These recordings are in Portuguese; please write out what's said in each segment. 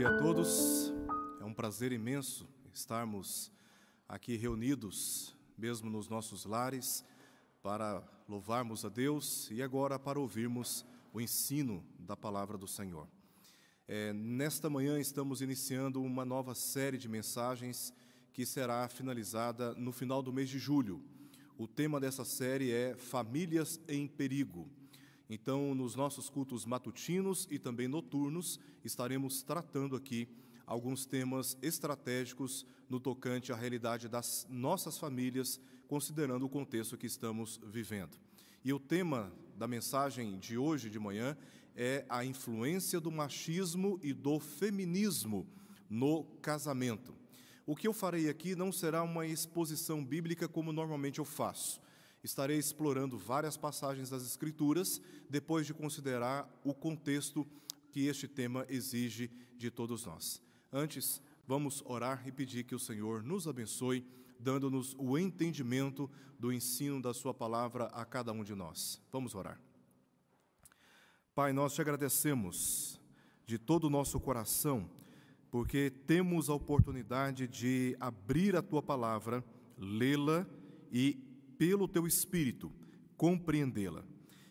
dia a todos. É um prazer imenso estarmos aqui reunidos, mesmo nos nossos lares, para louvarmos a Deus e agora para ouvirmos o ensino da palavra do Senhor. É, nesta manhã estamos iniciando uma nova série de mensagens que será finalizada no final do mês de julho. O tema dessa série é Famílias em Perigo. Então, nos nossos cultos matutinos e também noturnos, estaremos tratando aqui alguns temas estratégicos no tocante à realidade das nossas famílias, considerando o contexto que estamos vivendo. E o tema da mensagem de hoje de manhã é a influência do machismo e do feminismo no casamento. O que eu farei aqui não será uma exposição bíblica como normalmente eu faço. Estarei explorando várias passagens das Escrituras, depois de considerar o contexto que este tema exige de todos nós. Antes, vamos orar e pedir que o Senhor nos abençoe, dando-nos o entendimento do ensino da Sua palavra a cada um de nós. Vamos orar. Pai, nós te agradecemos de todo o nosso coração, porque temos a oportunidade de abrir a tua palavra, lê-la e pelo teu espírito, compreendê-la.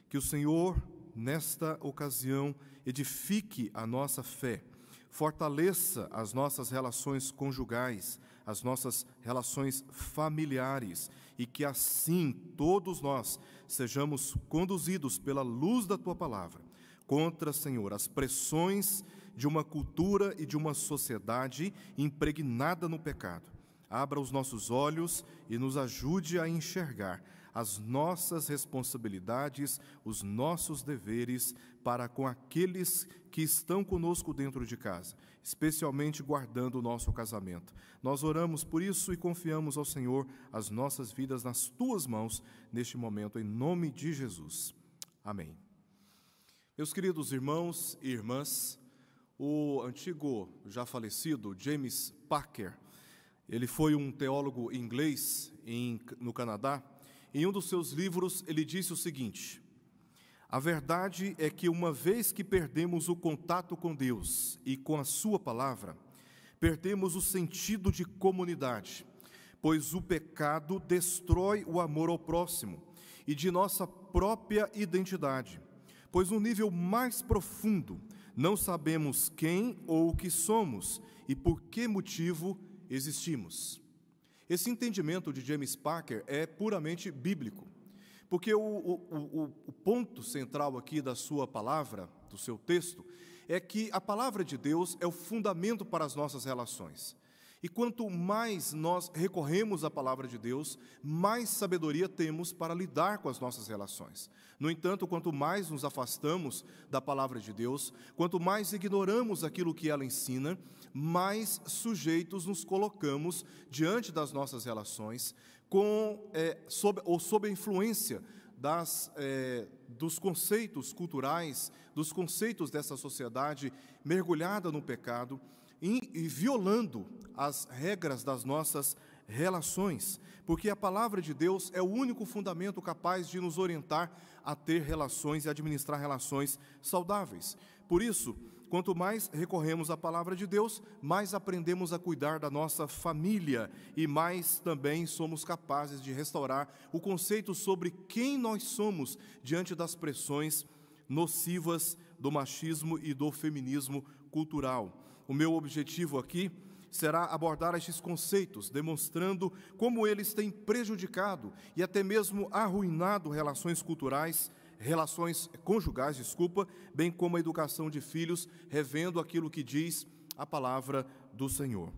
Que o Senhor, nesta ocasião, edifique a nossa fé, fortaleça as nossas relações conjugais, as nossas relações familiares e que assim todos nós sejamos conduzidos pela luz da tua palavra contra, Senhor, as pressões de uma cultura e de uma sociedade impregnada no pecado abra os nossos olhos e nos ajude a enxergar as nossas responsabilidades, os nossos deveres para com aqueles que estão conosco dentro de casa, especialmente guardando o nosso casamento. Nós oramos por isso e confiamos ao Senhor as nossas vidas nas tuas mãos neste momento, em nome de Jesus. Amém. Meus queridos irmãos e irmãs, o antigo já falecido James Packer ele foi um teólogo inglês em, no Canadá. Em um dos seus livros, ele disse o seguinte: A verdade é que, uma vez que perdemos o contato com Deus e com a Sua palavra, perdemos o sentido de comunidade, pois o pecado destrói o amor ao próximo e de nossa própria identidade. Pois, no nível mais profundo, não sabemos quem ou o que somos e por que motivo existimos. Esse entendimento de James Parker é puramente bíblico, porque o, o, o, ponto central aqui da sua palavra, do seu texto, é que a palavra de Deus é o fundamento para as nossas relações. E quanto mais nós recorremos à palavra de Deus, mais sabedoria temos para lidar com as nossas relações. No entanto, quanto mais nos afastamos da palavra de Deus, quanto mais ignoramos aquilo que ela ensina, mais sujeitos nos colocamos diante das nossas relações, com, é, sob, ou sob a influência das, é, dos conceitos culturais, dos conceitos dessa sociedade mergulhada no pecado e, e violando as regras das nossas relações, porque a palavra de Deus é o único fundamento capaz de nos orientar a ter relações e administrar relações saudáveis. Por isso, quanto mais recorremos à palavra de Deus, mais aprendemos a cuidar da nossa família e mais também somos capazes de restaurar o conceito sobre quem nós somos diante das pressões nocivas do machismo e do feminismo cultural. O meu objetivo aqui será abordar estes conceitos, demonstrando como eles têm prejudicado e até mesmo arruinado relações culturais, relações conjugais, desculpa, bem como a educação de filhos, revendo aquilo que diz a palavra do Senhor.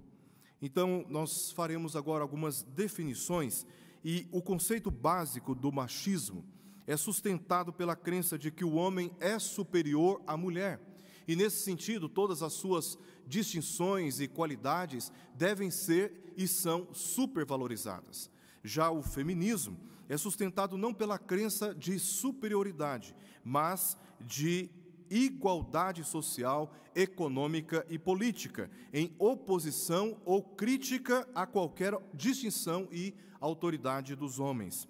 Então, nós faremos agora algumas definições e o conceito básico do machismo é sustentado pela crença de que o homem é superior à mulher e nesse sentido, todas as suas distinções e qualidades devem ser e são supervalorizadas. Já o feminismo é sustentado não pela crença de superioridade, mas de igualdade social, econômica e política, em oposição ou crítica a qualquer distinção e autoridade dos homens.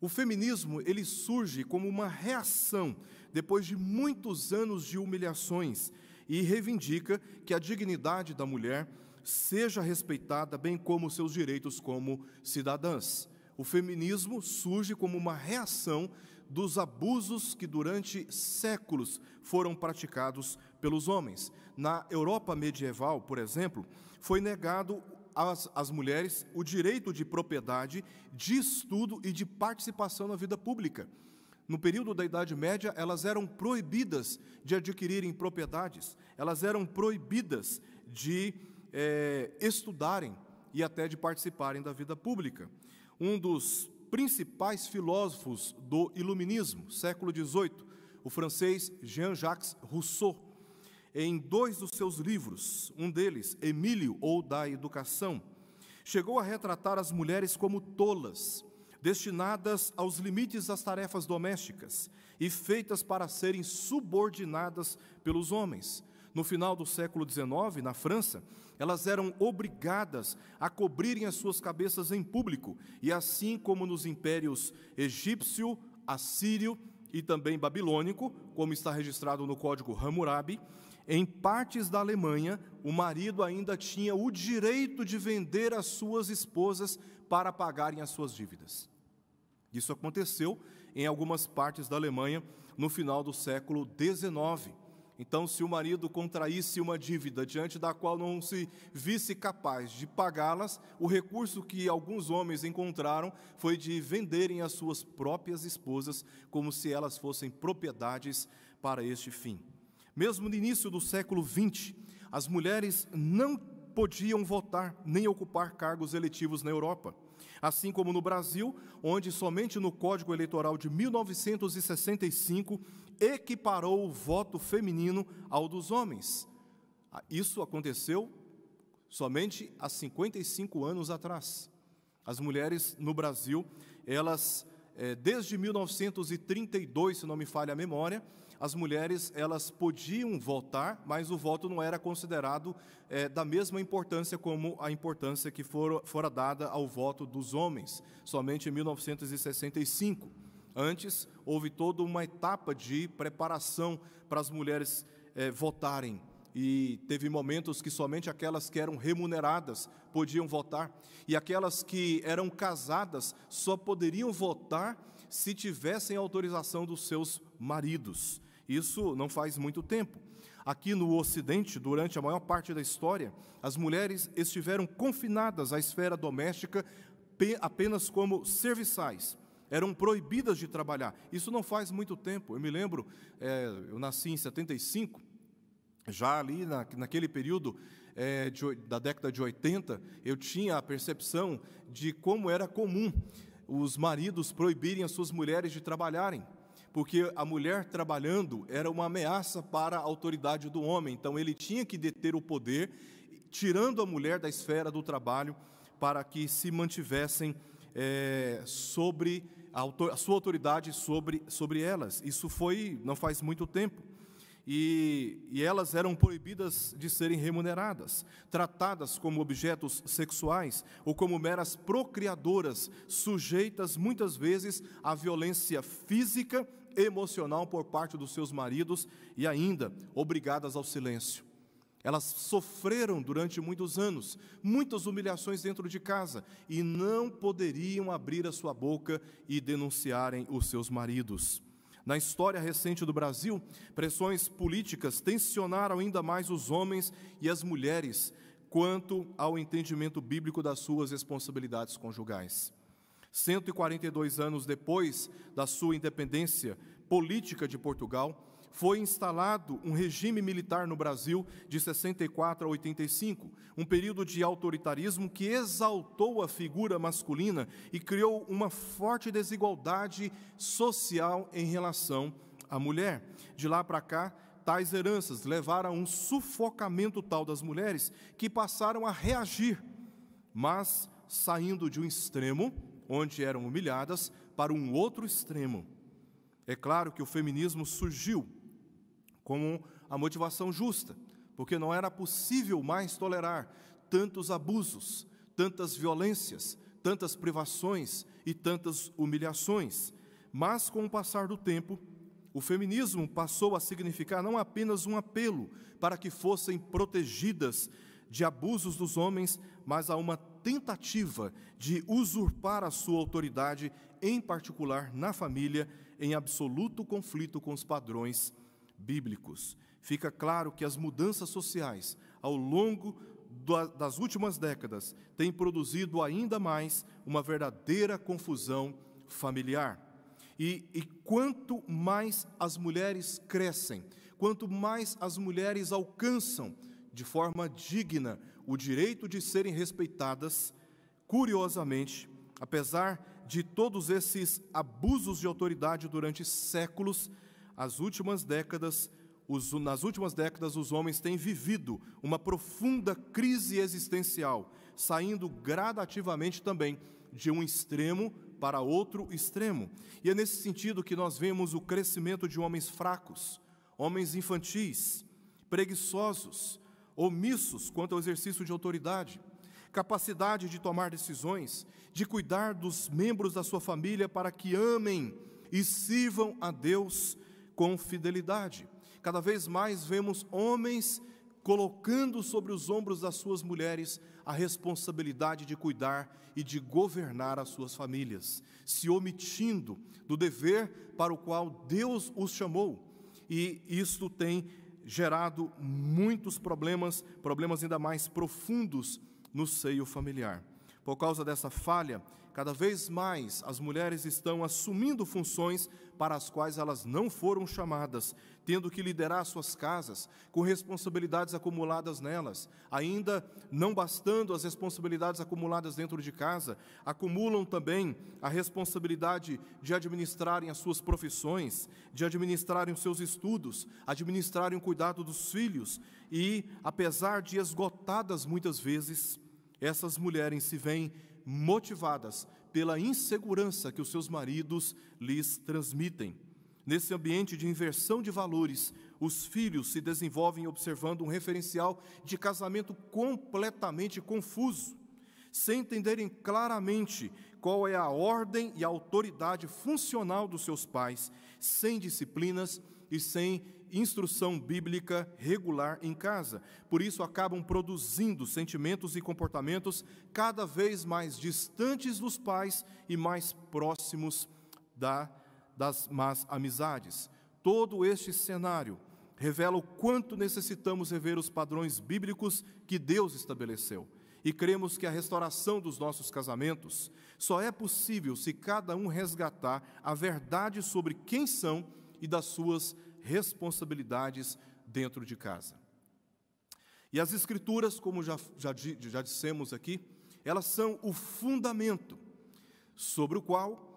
O feminismo ele surge como uma reação depois de muitos anos de humilhações e reivindica que a dignidade da mulher seja respeitada, bem como seus direitos como cidadãs. O feminismo surge como uma reação dos abusos que durante séculos foram praticados pelos homens. Na Europa medieval, por exemplo, foi negado às, às mulheres o direito de propriedade, de estudo e de participação na vida pública. No período da Idade Média, elas eram proibidas de adquirirem propriedades, elas eram proibidas de é, estudarem e até de participarem da vida pública. Um dos principais filósofos do Iluminismo, século XVIII, o francês Jean-Jacques Rousseau, em dois dos seus livros, um deles, Emílio ou da Educação, chegou a retratar as mulheres como tolas destinadas aos limites das tarefas domésticas e feitas para serem subordinadas pelos homens. No final do século XIX, na França, elas eram obrigadas a cobrirem as suas cabeças em público, e assim como nos impérios egípcio, assírio e também babilônico, como está registrado no Código Hammurabi, em partes da Alemanha, o marido ainda tinha o direito de vender as suas esposas para pagarem as suas dívidas. Isso aconteceu em algumas partes da Alemanha no final do século XIX. Então, se o marido contraísse uma dívida diante da qual não se visse capaz de pagá-las, o recurso que alguns homens encontraram foi de venderem as suas próprias esposas como se elas fossem propriedades para este fim. Mesmo no início do século XX, as mulheres não podiam votar nem ocupar cargos eletivos na Europa. Assim como no Brasil, onde somente no Código Eleitoral de 1965 equiparou o voto feminino ao dos homens. Ah, isso aconteceu somente há 55 anos atrás. As mulheres no Brasil, elas é, desde 1932, se não me falha a memória, as mulheres elas podiam votar, mas o voto não era considerado é, da mesma importância como a importância que for, fora dada ao voto dos homens, somente em 1965. Antes, houve toda uma etapa de preparação para as mulheres é, votarem e teve momentos que somente aquelas que eram remuneradas podiam votar, e aquelas que eram casadas só poderiam votar se tivessem autorização dos seus maridos. Isso não faz muito tempo. Aqui no Ocidente, durante a maior parte da história, as mulheres estiveram confinadas à esfera doméstica apenas como serviçais eram proibidas de trabalhar. Isso não faz muito tempo. Eu me lembro, é, eu nasci em 75, já ali na, naquele período é, de, da década de 80, eu tinha a percepção de como era comum os maridos proibirem as suas mulheres de trabalharem, porque a mulher trabalhando era uma ameaça para a autoridade do homem, então ele tinha que deter o poder, tirando a mulher da esfera do trabalho para que se mantivessem é, sobre a, a sua autoridade sobre, sobre elas. Isso foi não faz muito tempo e, e elas eram proibidas de serem remuneradas, tratadas como objetos sexuais ou como meras procriadoras, sujeitas muitas vezes à violência física, emocional por parte dos seus maridos e ainda obrigadas ao silêncio. Elas sofreram durante muitos anos, muitas humilhações dentro de casa e não poderiam abrir a sua boca e denunciarem os seus maridos. Na história recente do Brasil, pressões políticas tensionaram ainda mais os homens e as mulheres quanto ao entendimento bíblico das suas responsabilidades conjugais. 142 anos depois da sua independência política de Portugal, foi instalado um regime militar no Brasil de 64 a 85, um período de autoritarismo que exaltou a figura masculina e criou uma forte desigualdade social em relação à mulher. De lá para cá, tais heranças levaram a um sufocamento tal das mulheres que passaram a reagir, mas saindo de um extremo, onde eram humilhadas, para um outro extremo. É claro que o feminismo surgiu como a motivação justa, porque não era possível mais tolerar tantos abusos, tantas violências, tantas privações e tantas humilhações. Mas com o passar do tempo, o feminismo passou a significar não apenas um apelo para que fossem protegidas de abusos dos homens, mas a uma tentativa de usurpar a sua autoridade, em particular na família, em absoluto conflito com os padrões bíblicos, fica claro que as mudanças sociais ao longo das últimas décadas têm produzido ainda mais uma verdadeira confusão familiar. E, e quanto mais as mulheres crescem, quanto mais as mulheres alcançam de forma digna o direito de serem respeitadas, curiosamente, apesar de todos esses abusos de autoridade durante séculos, as últimas décadas, os, nas últimas décadas, os homens têm vivido uma profunda crise existencial, saindo gradativamente também de um extremo para outro extremo. E é nesse sentido que nós vemos o crescimento de homens fracos, homens infantis, preguiçosos, omissos quanto ao exercício de autoridade, capacidade de tomar decisões, de cuidar dos membros da sua família para que amem e sirvam a Deus com fidelidade. Cada vez mais vemos homens colocando sobre os ombros das suas mulheres a responsabilidade de cuidar e de governar as suas famílias, se omitindo do dever para o qual Deus os chamou. E isto tem gerado muitos problemas, problemas ainda mais profundos no seio familiar. Por causa dessa falha, cada vez mais as mulheres estão assumindo funções para as quais elas não foram chamadas, tendo que liderar suas casas, com responsabilidades acumuladas nelas. Ainda não bastando as responsabilidades acumuladas dentro de casa, acumulam também a responsabilidade de administrarem as suas profissões, de administrarem os seus estudos, administrarem o cuidado dos filhos e, apesar de esgotadas muitas vezes, essas mulheres se veem motivadas pela insegurança que os seus maridos lhes transmitem. Nesse ambiente de inversão de valores, os filhos se desenvolvem observando um referencial de casamento completamente confuso, sem entenderem claramente qual é a ordem e a autoridade funcional dos seus pais, sem disciplinas e sem instrução bíblica regular em casa. Por isso, acabam produzindo sentimentos e comportamentos cada vez mais distantes dos pais e mais próximos da, das más amizades. Todo este cenário revela o quanto necessitamos rever os padrões bíblicos que Deus estabeleceu. E cremos que a restauração dos nossos casamentos só é possível se cada um resgatar a verdade sobre quem são e das suas responsabilidades dentro de casa. E as Escrituras, como já, já, já dissemos aqui, elas são o fundamento sobre o qual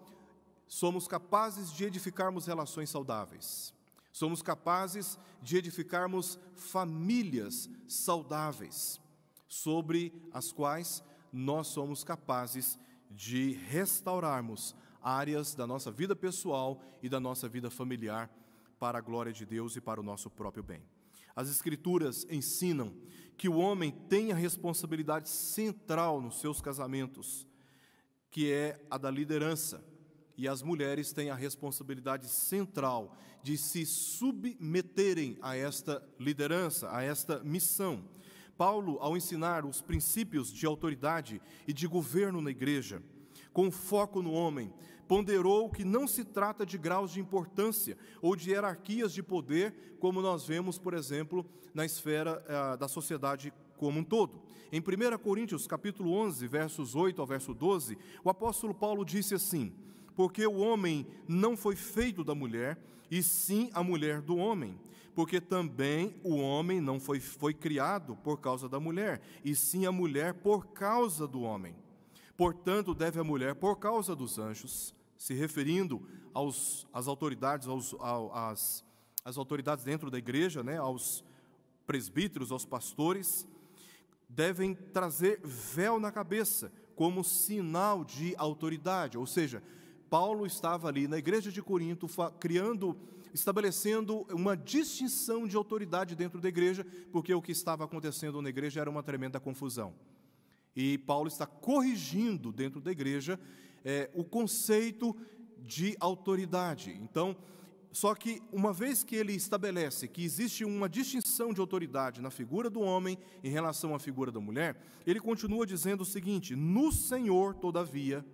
somos capazes de edificarmos relações saudáveis, somos capazes de edificarmos famílias saudáveis, sobre as quais nós somos capazes de restaurarmos áreas da nossa vida pessoal e da nossa vida familiar para a glória de Deus e para o nosso próprio bem. As Escrituras ensinam que o homem tem a responsabilidade central nos seus casamentos, que é a da liderança, e as mulheres têm a responsabilidade central de se submeterem a esta liderança, a esta missão. Paulo, ao ensinar os princípios de autoridade e de governo na igreja, com foco no homem, ponderou que não se trata de graus de importância ou de hierarquias de poder, como nós vemos, por exemplo, na esfera eh, da sociedade como um todo. Em 1 Coríntios, capítulo 11, versos 8 ao verso 12, o apóstolo Paulo disse assim: Porque o homem não foi feito da mulher, e sim a mulher do homem. Porque também o homem não foi, foi criado por causa da mulher, e sim a mulher por causa do homem. Portanto, deve a mulher, por causa dos anjos, se referindo aos, às autoridades, aos, ao, às, às autoridades dentro da igreja, né, aos presbíteros, aos pastores, devem trazer véu na cabeça como sinal de autoridade, ou seja, Paulo estava ali na igreja de Corinto criando, estabelecendo uma distinção de autoridade dentro da igreja, porque o que estava acontecendo na igreja era uma tremenda confusão. E Paulo está corrigindo dentro da igreja é, o conceito de autoridade. Então, só que uma vez que ele estabelece que existe uma distinção de autoridade na figura do homem em relação à figura da mulher, ele continua dizendo o seguinte: no Senhor, todavia,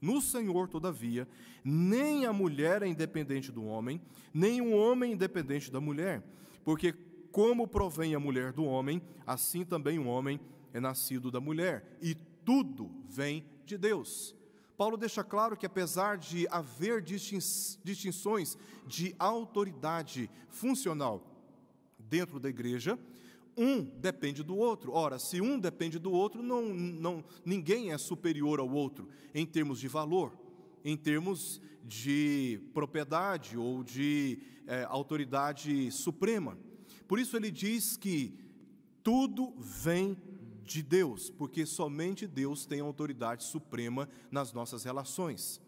no Senhor, todavia, nem a mulher é independente do homem, nem o homem é independente da mulher, porque como provém a mulher do homem, assim também o homem é nascido da mulher, e tudo vem de Deus. Paulo deixa claro que, apesar de haver distinções de autoridade funcional dentro da igreja, um depende do outro. Ora, se um depende do outro, não, não, ninguém é superior ao outro em termos de valor, em termos de propriedade ou de é, autoridade suprema. Por isso ele diz que tudo vem de Deus, porque somente Deus tem autoridade suprema nas nossas relações.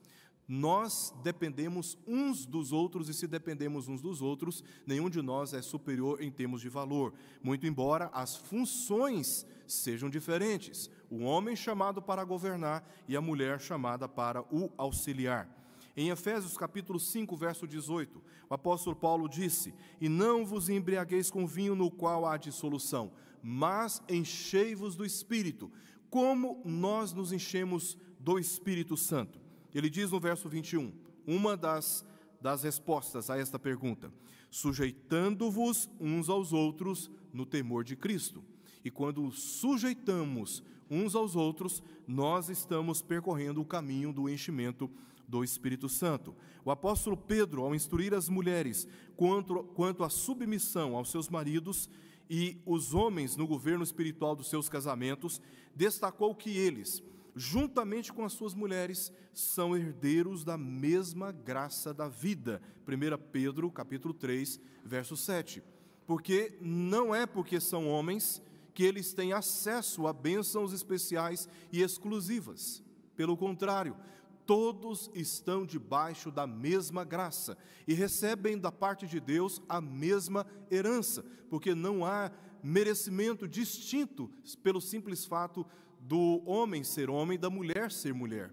Nós dependemos uns dos outros, e se dependemos uns dos outros, nenhum de nós é superior em termos de valor, muito embora as funções sejam diferentes: o homem chamado para governar e a mulher chamada para o auxiliar. Em Efésios capítulo 5, verso 18, o apóstolo Paulo disse: "E não vos embriagueis com vinho no qual há dissolução, mas enchei-vos do Espírito. Como nós nos enchemos do Espírito Santo? Ele diz no verso 21, uma das, das respostas a esta pergunta: sujeitando-vos uns aos outros no temor de Cristo. E quando sujeitamos uns aos outros, nós estamos percorrendo o caminho do enchimento do Espírito Santo. O apóstolo Pedro, ao instruir as mulheres quanto, quanto à submissão aos seus maridos, e os homens no governo espiritual dos seus casamentos, destacou que eles, juntamente com as suas mulheres, são herdeiros da mesma graça da vida. 1 Pedro, capítulo 3, verso 7. Porque não é porque são homens que eles têm acesso a bênçãos especiais e exclusivas. Pelo contrário, todos estão debaixo da mesma graça e recebem da parte de Deus a mesma herança, porque não há merecimento distinto pelo simples fato do homem ser homem, da mulher ser mulher.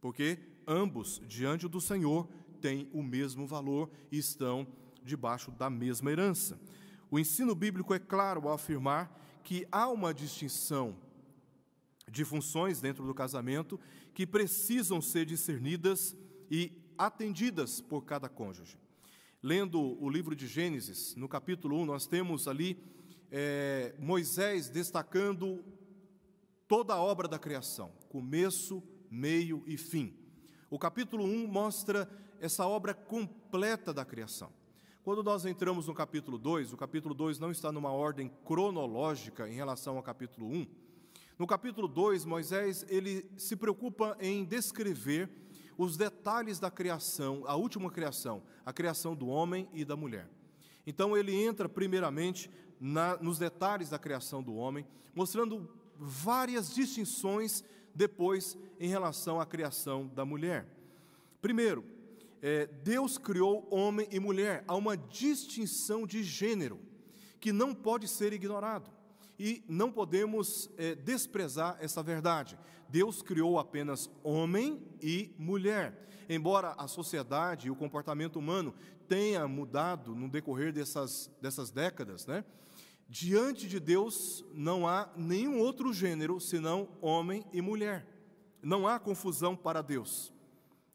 Porque ambos, diante do Senhor, têm o mesmo valor e estão debaixo da mesma herança. O ensino bíblico é claro ao afirmar que há uma distinção de funções dentro do casamento que precisam ser discernidas e atendidas por cada cônjuge. Lendo o livro de Gênesis, no capítulo 1, nós temos ali é, Moisés destacando toda a obra da criação, começo, meio e fim. O capítulo 1 mostra essa obra completa da criação. Quando nós entramos no capítulo 2, o capítulo 2 não está numa ordem cronológica em relação ao capítulo 1, no capítulo 2, Moisés ele se preocupa em descrever os detalhes da criação, a última criação, a criação do homem e da mulher. Então ele entra primeiramente na, nos detalhes da criação do homem, mostrando várias distinções depois em relação à criação da mulher. Primeiro, é, Deus criou homem e mulher, há uma distinção de gênero que não pode ser ignorado e não podemos é, desprezar essa verdade. Deus criou apenas homem e mulher. Embora a sociedade e o comportamento humano tenha mudado no decorrer dessas, dessas décadas, né? diante de Deus não há nenhum outro gênero senão homem e mulher. Não há confusão para Deus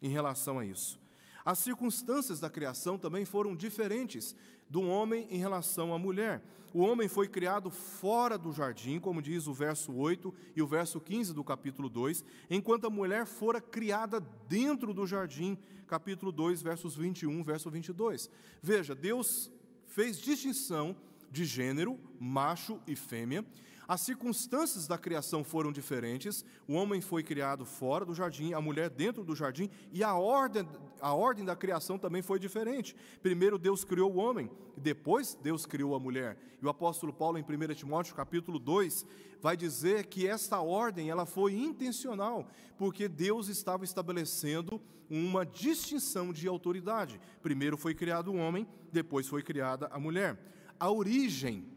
em relação a isso. As circunstâncias da criação também foram diferentes, do homem em relação à mulher. O homem foi criado fora do jardim, como diz o verso 8 e o verso 15 do capítulo 2, enquanto a mulher fora criada dentro do jardim, capítulo 2, versos 21, verso 22. Veja, Deus fez distinção de gênero, macho e fêmea, as circunstâncias da criação foram diferentes. O homem foi criado fora do jardim, a mulher dentro do jardim, e a ordem, a ordem da criação também foi diferente. Primeiro Deus criou o homem, depois Deus criou a mulher. E o apóstolo Paulo em 1 Timóteo capítulo 2 vai dizer que esta ordem ela foi intencional, porque Deus estava estabelecendo uma distinção de autoridade. Primeiro foi criado o homem, depois foi criada a mulher. A origem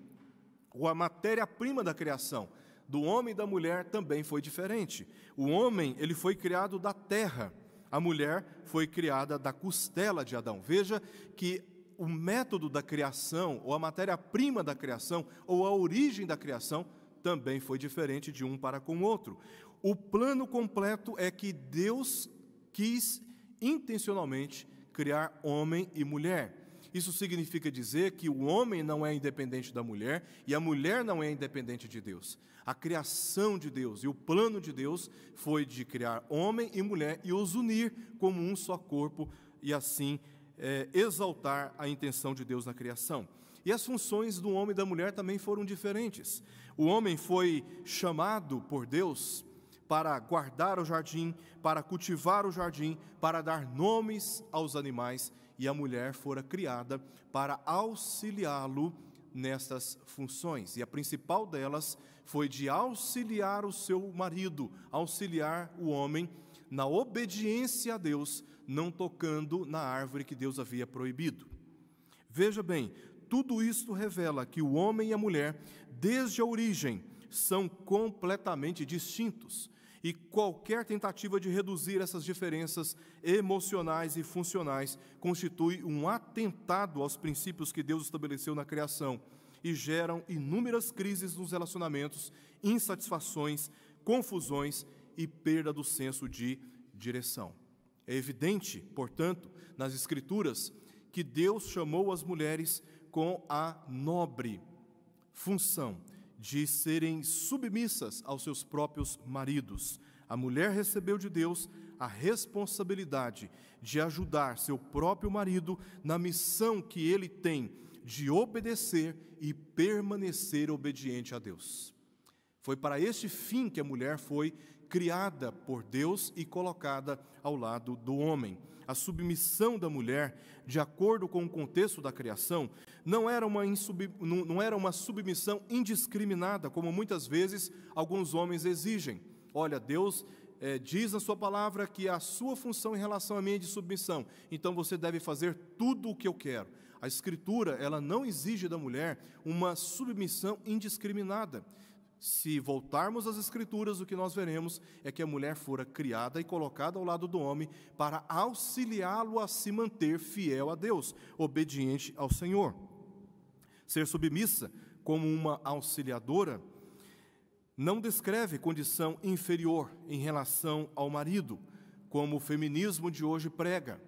ou a matéria-prima da criação do homem e da mulher também foi diferente. O homem, ele foi criado da terra. A mulher foi criada da costela de Adão. Veja que o método da criação, ou a matéria-prima da criação, ou a origem da criação, também foi diferente de um para com o outro. O plano completo é que Deus quis intencionalmente criar homem e mulher. Isso significa dizer que o homem não é independente da mulher e a mulher não é independente de Deus. A criação de Deus e o plano de Deus foi de criar homem e mulher e os unir como um só corpo e assim é, exaltar a intenção de Deus na criação. E as funções do homem e da mulher também foram diferentes. O homem foi chamado por Deus para guardar o jardim, para cultivar o jardim, para dar nomes aos animais e a mulher fora criada para auxiliá-lo nessas funções. E a principal delas foi de auxiliar o seu marido, auxiliar o homem na obediência a Deus, não tocando na árvore que Deus havia proibido. Veja bem, tudo isto revela que o homem e a mulher, desde a origem, são completamente distintos. E qualquer tentativa de reduzir essas diferenças emocionais e funcionais constitui um atentado aos princípios que Deus estabeleceu na criação e geram inúmeras crises nos relacionamentos, insatisfações, confusões e perda do senso de direção. É evidente, portanto, nas Escrituras, que Deus chamou as mulheres com a nobre função de serem submissas aos seus próprios maridos. A mulher recebeu de Deus a responsabilidade de ajudar seu próprio marido na missão que ele tem de obedecer e permanecer obediente a Deus. Foi para este fim que a mulher foi criada por Deus e colocada ao lado do homem. A submissão da mulher, de acordo com o contexto da criação, não era uma, insub... não era uma submissão indiscriminada, como muitas vezes alguns homens exigem. Olha, Deus é, diz na sua palavra que a sua função em relação à minha é de submissão, então você deve fazer tudo o que eu quero. A escritura, ela não exige da mulher uma submissão indiscriminada se voltarmos às Escrituras, o que nós veremos é que a mulher fora criada e colocada ao lado do homem para auxiliá-lo a se manter fiel a Deus, obediente ao Senhor. Ser submissa como uma auxiliadora não descreve condição inferior em relação ao marido, como o feminismo de hoje prega.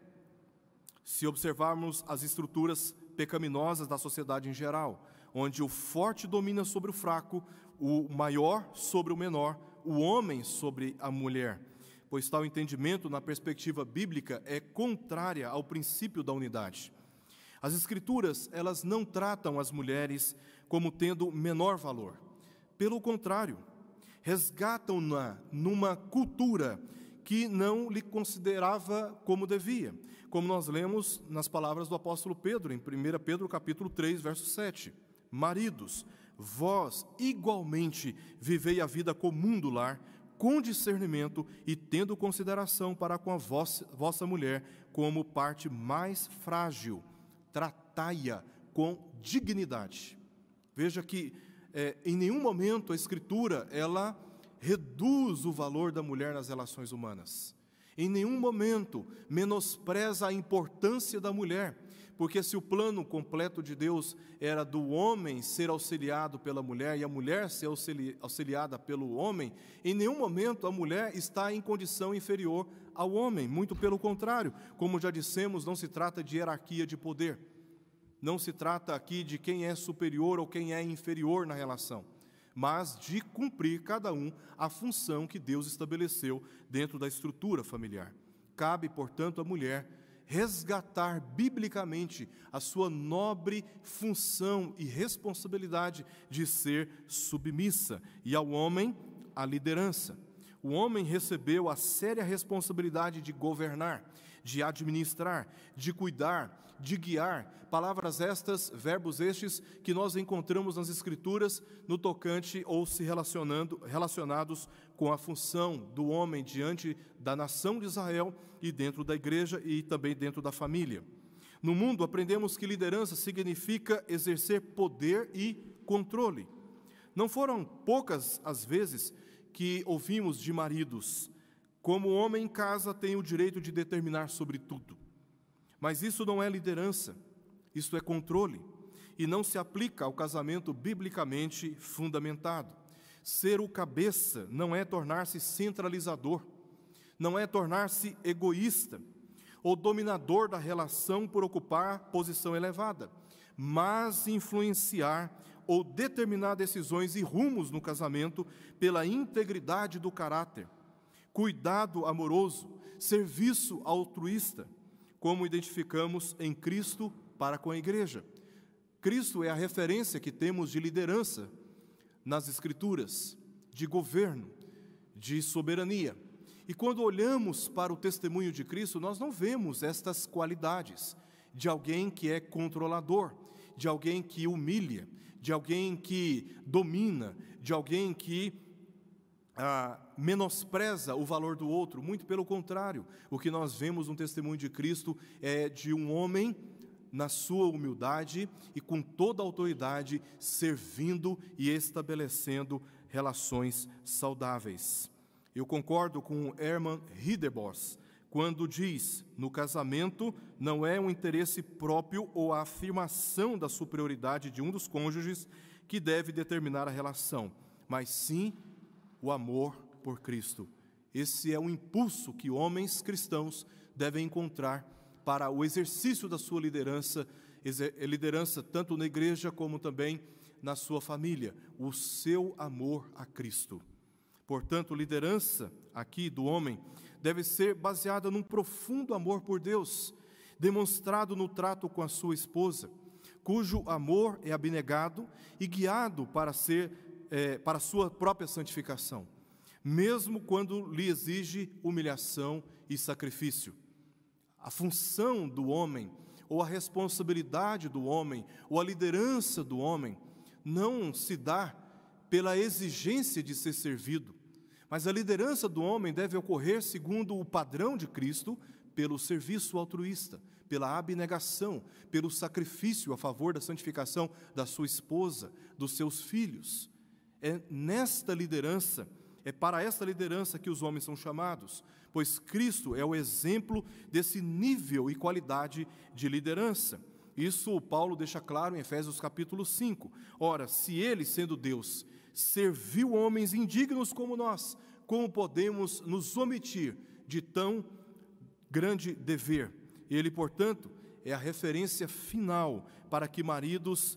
Se observarmos as estruturas pecaminosas da sociedade em geral, onde o forte domina sobre o fraco, o maior sobre o menor, o homem sobre a mulher, pois tal entendimento, na perspectiva bíblica, é contrária ao princípio da unidade. As Escrituras, elas não tratam as mulheres como tendo menor valor. Pelo contrário, resgatam-na numa cultura que não lhe considerava como devia, como nós lemos nas palavras do apóstolo Pedro, em 1 Pedro capítulo 3, verso 7. Maridos, Vós, igualmente, vivei a vida comum do lar, com discernimento e tendo consideração para com a vossa, vossa mulher como parte mais frágil. Tratai-a com dignidade. Veja que é, em nenhum momento a Escritura ela reduz o valor da mulher nas relações humanas. Em nenhum momento menospreza a importância da mulher. Porque se o plano completo de Deus era do homem ser auxiliado pela mulher e a mulher ser auxiliada pelo homem, em nenhum momento a mulher está em condição inferior ao homem, muito pelo contrário. Como já dissemos, não se trata de hierarquia de poder. Não se trata aqui de quem é superior ou quem é inferior na relação, mas de cumprir cada um a função que Deus estabeleceu dentro da estrutura familiar. Cabe, portanto, à mulher resgatar biblicamente a sua nobre função e responsabilidade de ser submissa, e ao homem a liderança. O homem recebeu a séria responsabilidade de governar, de administrar, de cuidar, de guiar. Palavras estas, verbos estes, que nós encontramos nas Escrituras no tocante ou se relacionando, relacionados com a função do homem diante da nação de Israel e dentro da igreja e também dentro da família. No mundo, aprendemos que liderança significa exercer poder e controle. Não foram poucas as vezes que ouvimos de maridos: como homem em casa, tem o direito de determinar sobre tudo. Mas isso não é liderança, isso é controle e não se aplica ao casamento biblicamente fundamentado. Ser o cabeça não é tornar-se centralizador, não é tornar-se egoísta ou dominador da relação por ocupar posição elevada, mas influenciar ou determinar decisões e rumos no casamento pela integridade do caráter, cuidado amoroso, serviço altruísta como identificamos em Cristo para com a igreja. Cristo é a referência que temos de liderança nas Escrituras, de governo, de soberania. E quando olhamos para o testemunho de Cristo, nós não vemos estas qualidades de alguém que é controlador, de alguém que humilha, de alguém que domina, de alguém que ah, menospreza o valor do outro, muito pelo contrário, o que nós vemos no testemunho de Cristo é de um homem na sua humildade e com toda a autoridade servindo e estabelecendo relações saudáveis. Eu concordo com Herman Hidebos quando diz: no casamento não é um interesse próprio ou a afirmação da superioridade de um dos cônjuges que deve determinar a relação, mas sim o amor por Cristo. Esse é o impulso que homens cristãos devem encontrar para o exercício da sua liderança, liderança tanto na igreja como também na sua família, o seu amor a Cristo. Portanto, liderança aqui do homem deve ser baseada num profundo amor por Deus, demonstrado no trato com a sua esposa, cujo amor é abnegado e guiado para ser é, para a sua própria santificação, mesmo quando lhe exige humilhação e sacrifício. A função do homem, ou a responsabilidade do homem, ou a liderança do homem, não se dá pela exigência de ser servido, mas a liderança do homem deve ocorrer segundo o padrão de Cristo, pelo serviço altruísta, pela abnegação, pelo sacrifício a favor da santificação da sua esposa, dos seus filhos. É nesta liderança, é para esta liderança que os homens são chamados, pois Cristo é o exemplo desse nível e qualidade de liderança. Isso Paulo deixa claro em Efésios capítulo 5. Ora, se ele, sendo Deus, serviu homens indignos como nós, como podemos nos omitir de tão grande dever? Ele, portanto, é a referência final para que maridos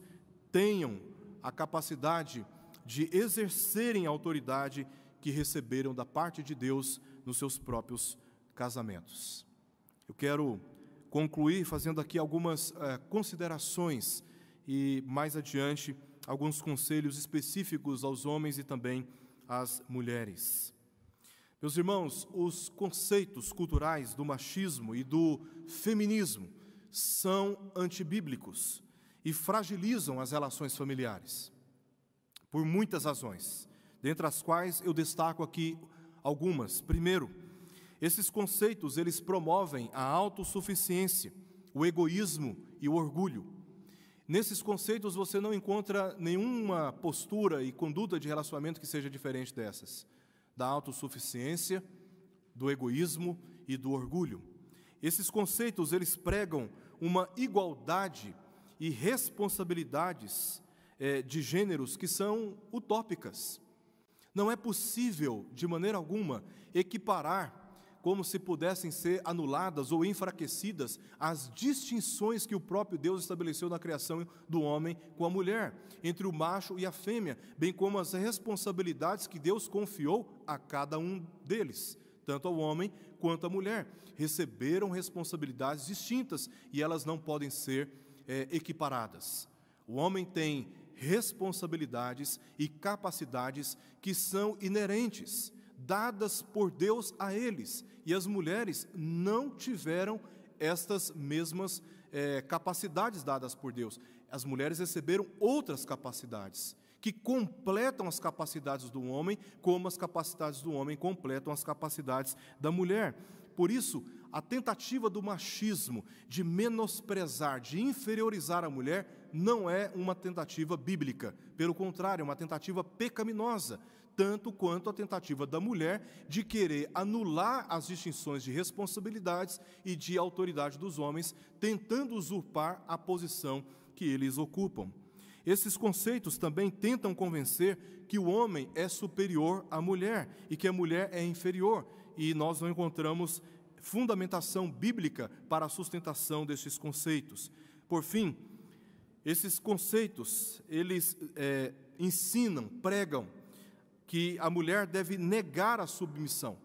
tenham a capacidade de exercerem a autoridade que receberam da parte de Deus nos seus próprios casamentos. Eu quero concluir fazendo aqui algumas eh, considerações e mais adiante alguns conselhos específicos aos homens e também às mulheres. Meus irmãos, os conceitos culturais do machismo e do feminismo são antibíblicos e fragilizam as relações familiares por muitas razões, dentre as quais eu destaco aqui algumas. Primeiro, esses conceitos eles promovem a autossuficiência, o egoísmo e o orgulho. Nesses conceitos você não encontra nenhuma postura e conduta de relacionamento que seja diferente dessas, da autossuficiência, do egoísmo e do orgulho. Esses conceitos eles pregam uma igualdade e responsabilidades é, de gêneros que são utópicas. Não é possível, de maneira alguma, equiparar como se pudessem ser anuladas ou enfraquecidas as distinções que o próprio Deus estabeleceu na criação do homem com a mulher, entre o macho e a fêmea, bem como as responsabilidades que Deus confiou a cada um deles. Tanto ao homem quanto à mulher receberam responsabilidades distintas e elas não podem ser é, equiparadas. O homem tem responsabilidades e capacidades que são inerentes, dadas por Deus a eles, e as mulheres não tiveram estas mesmas é, capacidades dadas por Deus. As mulheres receberam outras capacidades que completam as capacidades do homem, como as capacidades do homem completam as capacidades da mulher. Por isso, a tentativa do machismo de menosprezar, de inferiorizar a mulher, não é uma tentativa bíblica. Pelo contrário, é uma tentativa pecaminosa, tanto quanto a tentativa da mulher de querer anular as distinções de responsabilidades e de autoridade dos homens, tentando usurpar a posição que eles ocupam. Esses conceitos também tentam convencer que o homem é superior à mulher e que a mulher é inferior, e nós não encontramos fundamentação bíblica para a sustentação destes conceitos. Por fim, esses conceitos, eles é, ensinam, pregam, que a mulher deve negar a submissão,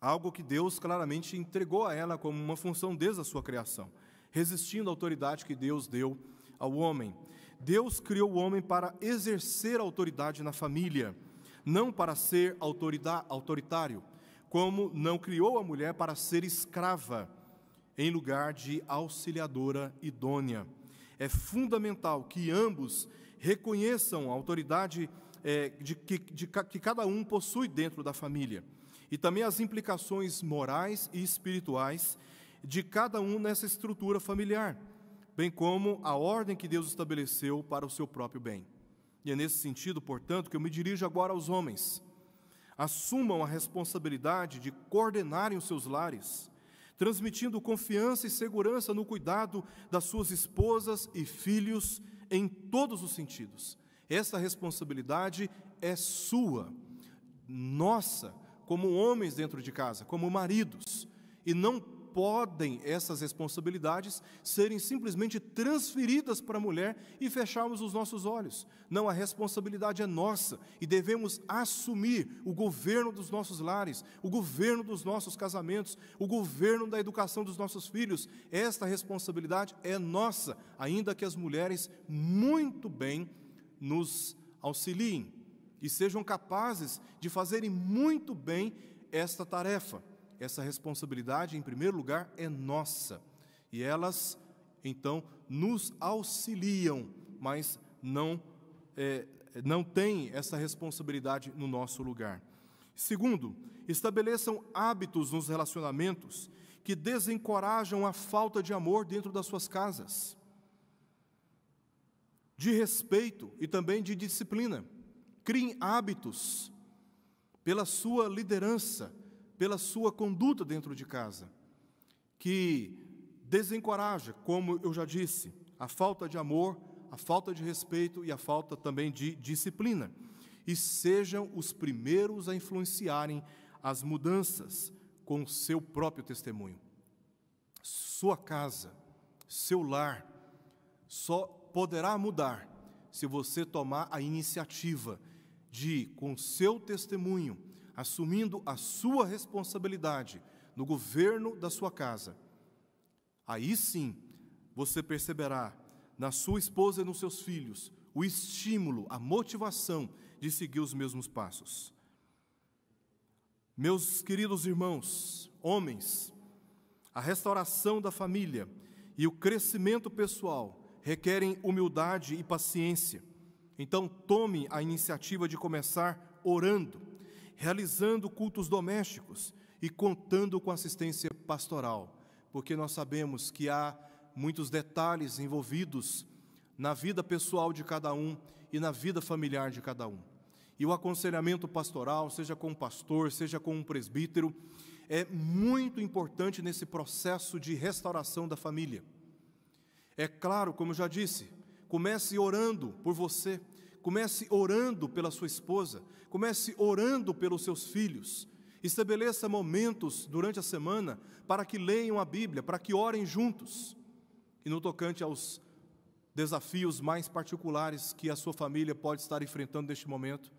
algo que Deus claramente entregou a ela como uma função desde a sua criação, resistindo à autoridade que Deus deu ao homem. Deus criou o homem para exercer a autoridade na família, não para ser autoritário como não criou a mulher para ser escrava, em lugar de auxiliadora idônea. É fundamental que ambos reconheçam a autoridade é, de, que, de, que cada um possui dentro da família e também as implicações morais e espirituais de cada um nessa estrutura familiar, bem como a ordem que Deus estabeleceu para o seu próprio bem. E é nesse sentido, portanto, que eu me dirijo agora aos homens assumam a responsabilidade de coordenarem os seus lares, transmitindo confiança e segurança no cuidado das suas esposas e filhos em todos os sentidos. Essa responsabilidade é sua, nossa, como homens dentro de casa, como maridos, e não podem essas responsabilidades serem simplesmente transferidas para a mulher e fecharmos os nossos olhos. Não, a responsabilidade é nossa e devemos assumir o governo dos nossos lares, o governo dos nossos casamentos, o governo da educação dos nossos filhos. Esta responsabilidade é nossa, ainda que as mulheres muito bem nos auxiliem e sejam capazes de fazerem muito bem esta tarefa essa responsabilidade, em primeiro lugar, é nossa. E elas, então, nos auxiliam, mas não, é, não têm essa responsabilidade no nosso lugar. Segundo, estabeleçam hábitos nos relacionamentos que desencorajam a falta de amor dentro das suas casas, de respeito e também de disciplina. Criem hábitos pela sua liderança pela sua conduta dentro de casa, que desencoraja, como eu já disse, a falta de amor, a falta de respeito e a falta também de disciplina. E sejam os primeiros a influenciarem as mudanças com o seu próprio testemunho. Sua casa, seu lar, só poderá mudar se você tomar a iniciativa de, com seu testemunho, assumindo a sua responsabilidade no governo da sua casa. Aí sim você perceberá na sua esposa e nos seus filhos o estímulo, a motivação de seguir os mesmos passos. Meus queridos irmãos, homens, a restauração da família e o crescimento pessoal requerem humildade e paciência. Então, tome a iniciativa de começar orando realizando cultos domésticos e contando com assistência pastoral, porque nós sabemos que há muitos detalhes envolvidos na vida pessoal de cada um e na vida familiar de cada um. E o aconselhamento pastoral, seja com um pastor, seja com um presbítero, é muito importante nesse processo de restauração da família. É claro, como eu já disse, comece orando por você, Comece orando pela sua esposa, comece orando pelos seus filhos. Estabeleça momentos durante a semana para que leiam a Bíblia, para que orem juntos. E no tocante aos desafios mais particulares que a sua família pode estar enfrentando neste momento,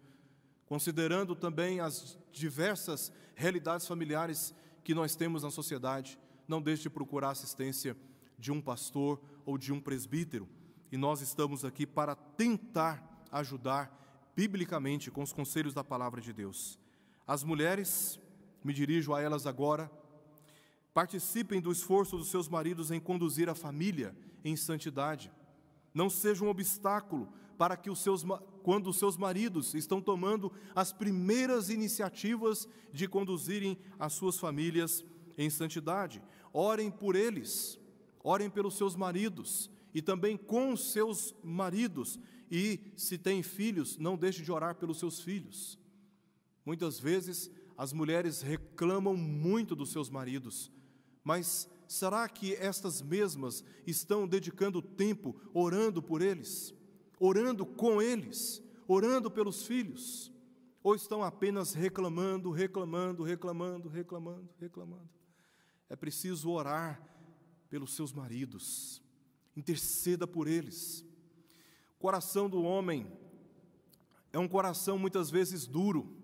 considerando também as diversas realidades familiares que nós temos na sociedade, não deixe de procurar assistência de um pastor ou de um presbítero. E nós estamos aqui para tentar ajudar biblicamente com os conselhos da palavra de Deus. As mulheres, me dirijo a elas agora, participem do esforço dos seus maridos em conduzir a família em santidade. Não seja um obstáculo para que os seus quando os seus maridos estão tomando as primeiras iniciativas de conduzirem as suas famílias em santidade. Orem por eles, orem pelos seus maridos e também com os seus maridos, e se tem filhos, não deixe de orar pelos seus filhos. Muitas vezes as mulheres reclamam muito dos seus maridos, mas será que estas mesmas estão dedicando tempo orando por eles, orando com eles, orando pelos filhos? Ou estão apenas reclamando, reclamando, reclamando, reclamando, reclamando? É preciso orar pelos seus maridos, interceda por eles, coração do homem é um coração muitas vezes duro,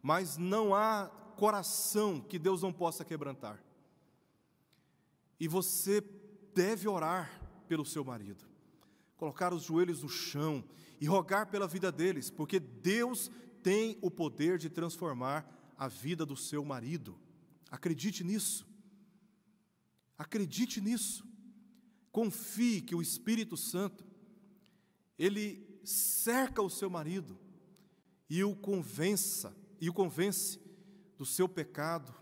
mas não há coração que Deus não possa quebrantar. E você deve orar pelo seu marido, colocar os joelhos no chão e rogar pela vida deles, porque Deus tem o poder de transformar a vida do seu marido. Acredite nisso. Acredite nisso. Confie que o Espírito Santo ele cerca o seu marido e o convença, e o convence do seu pecado,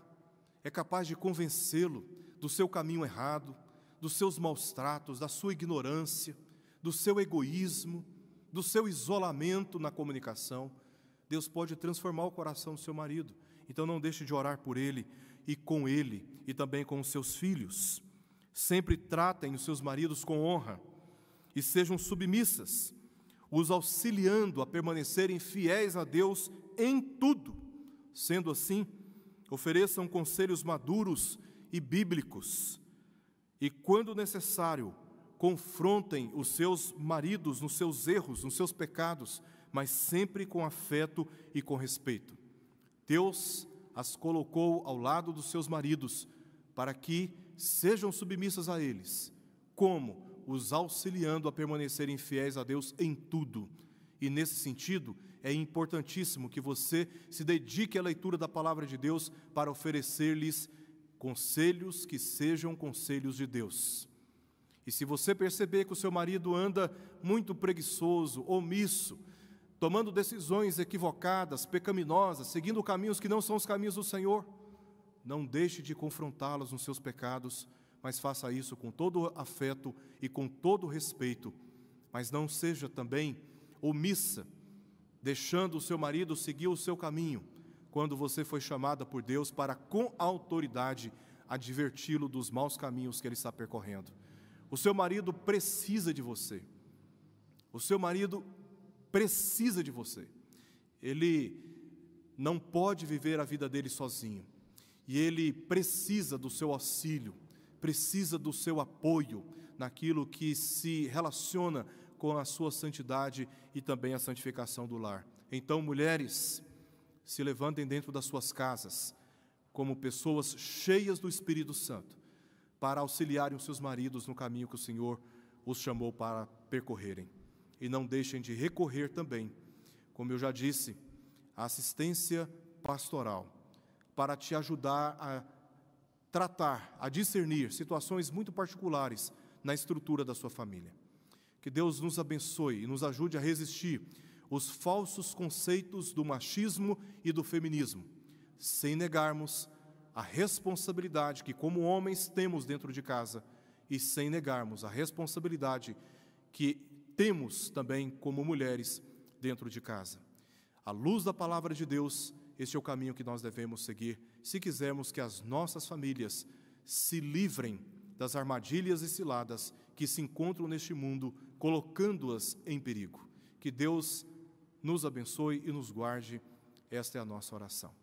é capaz de convencê-lo do seu caminho errado, dos seus maus tratos, da sua ignorância, do seu egoísmo, do seu isolamento na comunicação. Deus pode transformar o coração do seu marido. Então não deixe de orar por ele e com ele e também com os seus filhos. Sempre tratem os seus maridos com honra e sejam submissas, os auxiliando a permanecerem fiéis a Deus em tudo. Sendo assim, ofereçam conselhos maduros e bíblicos, e, quando necessário, confrontem os seus maridos nos seus erros, nos seus pecados, mas sempre com afeto e com respeito. Deus as colocou ao lado dos seus maridos para que sejam submissas a eles. Como? os auxiliando a permanecerem fiéis a Deus em tudo. E nesse sentido, é importantíssimo que você se dedique à leitura da palavra de Deus para oferecer-lhes conselhos que sejam conselhos de Deus. E se você perceber que o seu marido anda muito preguiçoso, omisso, tomando decisões equivocadas, pecaminosas, seguindo caminhos que não são os caminhos do Senhor, não deixe de confrontá-los nos seus pecados mas faça isso com todo afeto e com todo respeito. Mas não seja também omissa, deixando o seu marido seguir o seu caminho, quando você foi chamada por Deus para, com autoridade, adverti-lo dos maus caminhos que ele está percorrendo. O seu marido precisa de você. O seu marido precisa de você. Ele não pode viver a vida dele sozinho. E ele precisa do seu auxílio, precisa do seu apoio naquilo que se relaciona com a sua santidade e também a santificação do lar. Então, mulheres, se levantem dentro das suas casas como pessoas cheias do Espírito Santo para auxiliarem os seus maridos no caminho que o Senhor os chamou para percorrerem. E não deixem de recorrer também, como eu já disse, à assistência pastoral para te ajudar a tratar, a discernir situações muito particulares na estrutura da sua família. Que Deus nos abençoe e nos ajude a resistir os falsos conceitos do machismo e do feminismo, sem negarmos a responsabilidade que, como homens, temos dentro de casa e sem negarmos a responsabilidade que temos também como mulheres dentro de casa. À luz da palavra de Deus, este é o caminho que nós devemos seguir se quisermos que as nossas famílias se livrem das armadilhas e ciladas que se encontram neste mundo, colocando-as em perigo. Que Deus nos abençoe e nos guarde. Esta é a nossa oração.